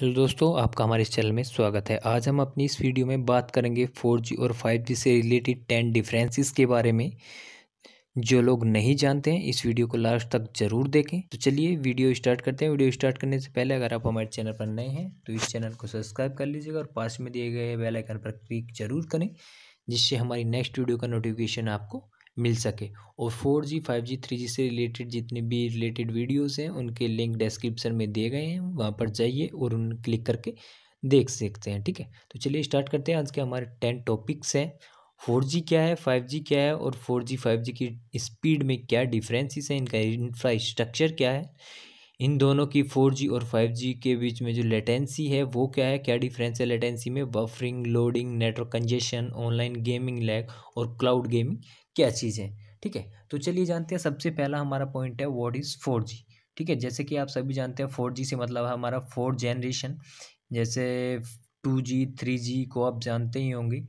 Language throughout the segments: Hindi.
हेलो दोस्तों आपका हमारे इस चैनल में स्वागत है आज हम अपनी इस वीडियो में बात करेंगे 4G और 5G से रिलेटेड टेन डिफरेंसेस के बारे में जो लोग नहीं जानते हैं इस वीडियो को लास्ट तक ज़रूर देखें तो चलिए वीडियो स्टार्ट करते हैं वीडियो स्टार्ट करने से पहले अगर आप हमारे चैनल पर नए हैं तो इस चैनल को सब्सक्राइब कर लीजिएगा और पास में दिए गए बेलाइकन पर क्लिक जरूर करें जिससे हमारी नेक्स्ट वीडियो का नोटिफिकेशन आपको मिल सके और four G five G three G से रिलेटेड जितने भी रिलेटेड वीडियोस हैं उनके लिंक डिस्क्रिप्शन में दिए गए हैं वहाँ पर जाइए और उन क्लिक करके देख सकते हैं ठीक है तो चलिए स्टार्ट करते हैं आज के हमारे टेन टॉपिक्स हैं फोर जी क्या है फाइव जी क्या है और फोर जी फाइव जी की स्पीड में क्या डिफ्रेंसिस हैं इनका इंफ्रास्ट्रक्चर क्या है इन दोनों की फ़ोर जी और फाइव जी के बीच में जो लेटेंसी है वो क्या है क्या डिफरेंस है लेटेंसी में buffering loading network congestion online gaming lag और क्लाउड गेमिंग क्या चीज़ है ठीक है तो चलिए जानते हैं सबसे पहला हमारा पॉइंट है वॉट इज़ फोर जी ठीक है जैसे कि आप सभी जानते हैं फोर जी से मतलब है हमारा फोर्थ जनरेशन जैसे टू जी थ्री जी को आप जानते ही होंगे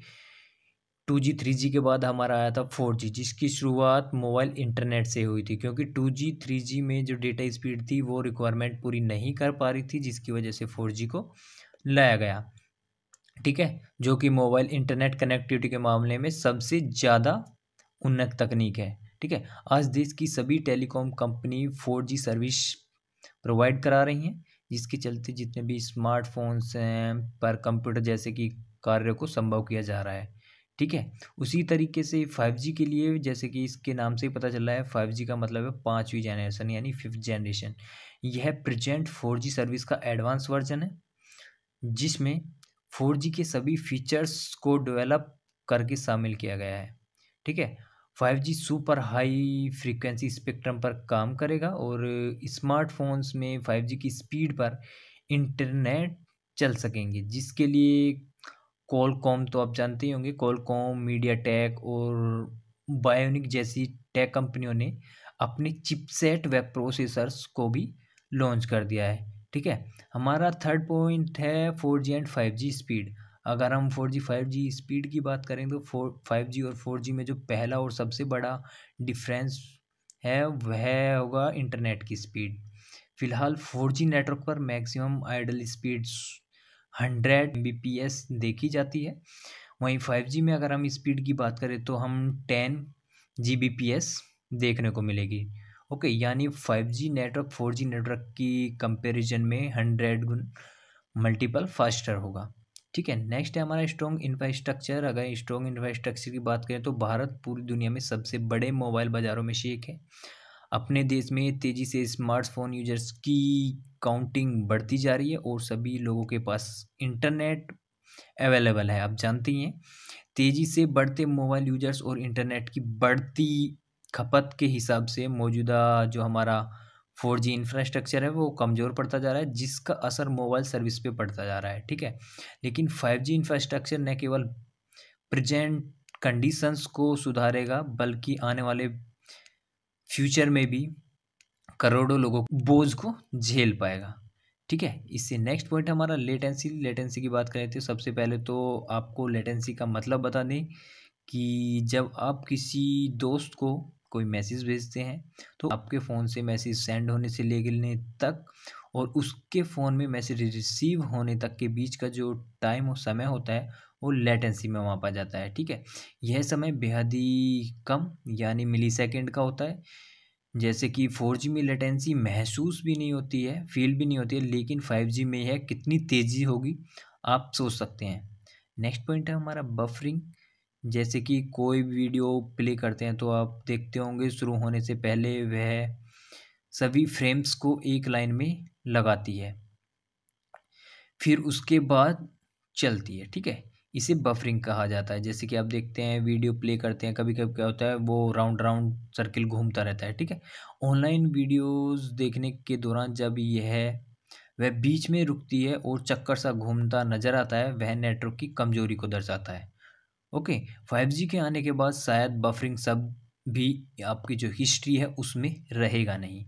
टू जी थ्री जी के बाद हमारा आया था फोर जी जिसकी शुरुआत मोबाइल इंटरनेट से हुई थी क्योंकि टू जी थ्री जी में जो डेटा स्पीड थी वो रिक्वायरमेंट पूरी नहीं कर पा रही थी जिसकी वजह से फोर जी को लाया गया ठीक है जो कि मोबाइल इंटरनेट कनेक्टिविटी के मामले में सबसे ज़्यादा उन्नत तकनीक है ठीक है आज देश की सभी telecom company four G service provide करा रही हैं जिसके चलते जितने भी स्मार्टफोन्स हैं पर कंप्यूटर जैसे कि कार्यों को संभव किया जा रहा है ठीक है उसी तरीके से फाइव जी के लिए जैसे कि इसके नाम से ही पता चल रहा है फाइव जी का मतलब है पाँचवीं जनरेशन यानी फिफ्थ जनरेशन यह प्रेजेंट फोर जी सर्विस का एडवांस वर्जन है जिसमें फोर जी के सभी फीचर्स को डेवलप करके शामिल किया गया है ठीक है five G super high frequency spectrum पर काम करेगा और स्मार्टफोन्स में फाइव जी की स्पीड पर इंटरनेट चल सकेंगे जिसके लिए कोलकॉम तो आप जानते ही होंगे कोलकॉम मीडिया टेक और बायोनिक जैसी टेक कंपनियों ने अपने चिपसेट वेब प्रोसेसर्स को भी लॉन्च कर दिया है ठीक है हमारा थर्ड पॉइंट है four G and five G speed अगर हम four G five G speed की बात करें तो फोर फाइव जी और फोर जी में जो पहला और सबसे बड़ा डिफरेंस है वह होगा इंटरनेट की स्पीड फ़िलहाल फोर जी नेटवर्क पर maximum idle speeds hundred B देखी जाती है वहीं 5G में अगर हम स्पीड की बात करें तो हम टेन जी देखने को मिलेगी ओके यानी 5G नेटवर्क 4G नेटवर्क की कंपैरिजन में हंड्रेड गुन मल्टीपल फास्टर होगा ठीक है नेक्स्ट है हमारा स्ट्रॉन्ग इंफ्रास्ट्रक्चर अगर स्ट्रॉन्ग इंफ्रास्ट्रक्चर की बात करें तो भारत पूरी दुनिया में सबसे बड़े मोबाइल बाज़ारों में से एक है अपने देश में तेज़ी से स्मार्टफ़ोन यूजर्स की काउंटिंग बढ़ती जा रही है और सभी लोगों के पास इंटरनेट अवेलेबल है आप जानती हैं तेज़ी से बढ़ते मोबाइल यूजर्स और इंटरनेट की बढ़ती खपत के हिसाब से मौजूदा जो हमारा फोर जी इंफ्रास्ट्रक्चर है वो कमज़ोर पड़ता जा रहा है जिसका असर मोबाइल सर्विस पे पड़ता जा रहा है ठीक है लेकिन फाइव जी इंफ्रास्ट्रक्चर न केवल प्रेजेंट कंडीशंस को सुधारेगा बल्कि आने वाले फ्यूचर में भी करोड़ों लोगों बोझ को झेल पाएगा ठीक है इससे नेक्स्ट पॉइंट हमारा लेटेंसी लेटेंसी की बात करें तो सबसे पहले तो आपको लेटेंसी का मतलब बता दें कि जब आप किसी दोस्त को कोई मैसेज भेजते हैं तो आपके फ़ोन से मैसेज सेंड होने से लेने तक और उसके फ़ोन में मैसेज रिसीव होने तक के बीच का जो टाइम और समय होता है और लेटेंसी में मापा जाता है ठीक है यह समय बेहद ही कम यानी मिली सेकेंड का होता है जैसे कि फोर जी में लेटेंसी महसूस भी नहीं होती है फील भी नहीं होती है लेकिन फाइव जी में यह कितनी तेज़ी होगी आप सोच सकते हैं नेक्स्ट पॉइंट है हमारा बफरिंग जैसे कि कोई वीडियो प्ले करते हैं तो आप देखते होंगे शुरू होने से पहले वह सभी फ्रेम्स को एक लाइन में लगाती है फिर उसके बाद चलती है ठीक है इसे बफरिंग कहा जाता है जैसे कि आप देखते हैं वीडियो प्ले करते हैं कभी कभी क्या होता है वो राउंड राउंड सर्किल घूमता रहता है ठीक है ऑनलाइन वीडियोस देखने के दौरान जब यह वह बीच में रुकती है और चक्कर सा घूमता नजर आता है वह नेटवर्क की कमजोरी को दर्शाता है ओके फाइव जी के आने के बाद शायद बफरिंग सब भी आपकी जो हिस्ट्री है उसमें रहेगा नहीं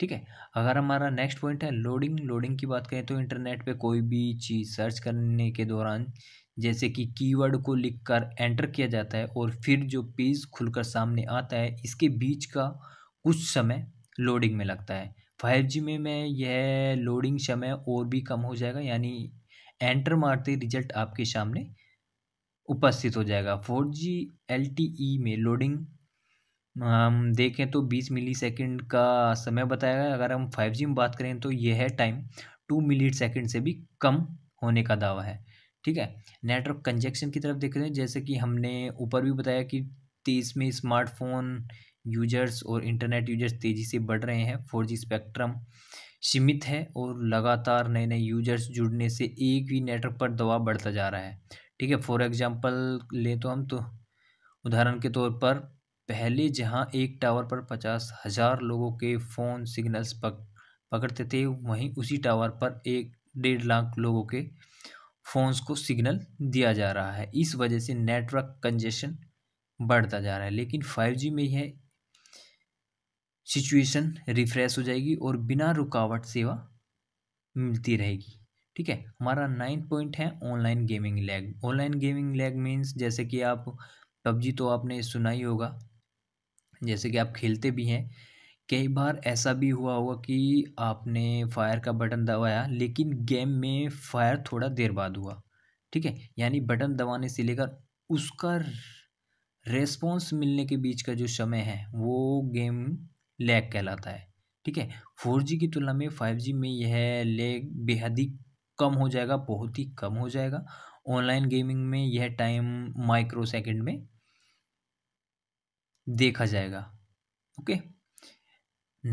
ठीक है अगर हमारा नेक्स्ट पॉइंट है लोडिंग लोडिंग की बात करें तो इंटरनेट पे कोई भी चीज़ सर्च करने के दौरान जैसे कि कीवर्ड को लिखकर एंटर किया जाता है और फिर जो पेज खुलकर सामने आता है इसके बीच का कुछ समय लोडिंग में लगता है फाइव जी में मैं यह लोडिंग समय और भी कम हो जाएगा यानी एंटर मारते रिजल्ट आपके सामने उपस्थित हो जाएगा four G L T E में लोडिंग हम देखें तो बीस मिली सेकेंड का समय बताया गया अगर हम फाइव जी में बात करें तो यह है टाइम टू मिली सेकेंड से भी कम होने का दावा है ठीक है नेटवर्क कंजेक्शन की तरफ देख रहे हैं जैसे कि हमने ऊपर भी बताया कि तेईस में स्मार्टफोन यूजर्स और इंटरनेट यूजर्स तेज़ी से बढ़ रहे हैं फोर जी स्पेक्ट्रम सीमित है और लगातार नए नए यूजर्स जुड़ने से एक भी नेटवर्क पर दबाव बढ़ता जा रहा है ठीक है फॉर एग्जांपल ले तो हम तो उदाहरण के तौर पर पहले जहां एक टावर पर पचास हजार लोगों के फ़ोन सिग्नल्स पक पकड़ते थे वहीं उसी टावर पर एक डेढ़ लाख लोगों के फ़ोन्स को सिग्नल दिया जा रहा है इस वजह से नेटवर्क कंजेशन बढ़ता जा रहा है लेकिन फाइव जी में यह सिचुएशन रिफ्रेश हो जाएगी और बिना रुकावट सेवा मिलती रहेगी ठीक है हमारा नाइन पॉइंट है online gaming lag online gaming lag means जैसे कि आप पबजी तो आपने सुना ही होगा जैसे कि आप खेलते भी हैं कई बार ऐसा भी हुआ होगा कि आपने फायर का बटन दबाया लेकिन गेम में फायर थोड़ा देर बाद हुआ ठीक है यानी बटन दबाने से लेकर उसका रेस्पॉन्स मिलने के बीच का जो समय है वो गेम लैग कहलाता है ठीक है फोर जी की तुलना में फाइव जी में यह लैग बेहद ही कम हो जाएगा बहुत ही कम हो जाएगा ऑनलाइन गेमिंग में यह टाइम माइक्रो सेकेंड में देखा जाएगा ओके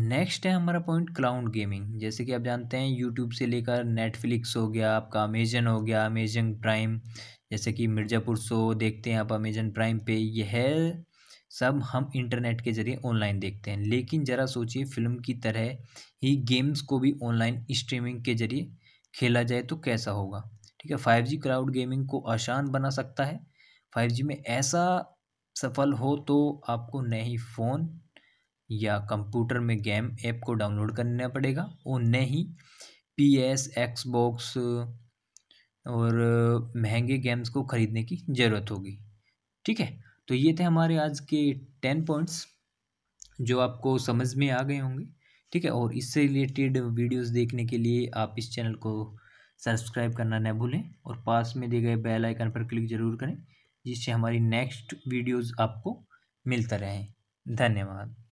नेक्स्ट है हमारा पॉइंट क्लाउड गेमिंग जैसे कि आप जानते हैं यूट्यूब से लेकर नेटफ्लिक्स हो गया आपका अमेजन हो गया अमेजन प्राइम जैसे कि मिर्ज़ापुर शो देखते हैं आप अमेजन प्राइम पे यह सब हम इंटरनेट के ज़रिए ऑनलाइन देखते हैं लेकिन ज़रा सोचिए फिल्म की तरह ही गेम्स को भी ऑनलाइन स्ट्रीमिंग के ज़रिए खेला जाए तो कैसा होगा ठीक है फाइव जी क्लाउड गेमिंग को आसान बना सकता है फाइव जी में ऐसा सफल हो तो आपको ही फ़ोन या कंप्यूटर में गेम ऐप को डाउनलोड करना पड़ेगा और ही पी एस एक्स बॉक्स और महंगे गेम्स को ख़रीदने की ज़रूरत होगी ठीक है तो ये थे हमारे आज के टेन पॉइंट्स जो आपको समझ में आ गए होंगे ठीक है और इससे रिलेटेड वीडियोस देखने के लिए आप इस चैनल को सब्सक्राइब करना न भूलें और पास में दिए गए बेल आइकन पर क्लिक जरूर करें जिससे हमारी नेक्स्ट वीडियोज़ आपको मिलता रहे धन्यवाद